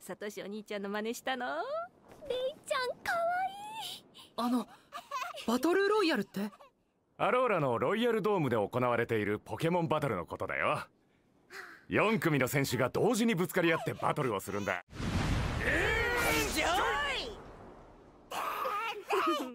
サトシお兄ちゃんの真似したのレイちゃんかわいいあのバトルロイヤルってアローラのロイヤルドームで行われているポケモンバトルのことだよ4組の選手が同時にぶつかり合ってバトルをするんだ